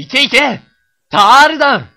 いけいけタールダン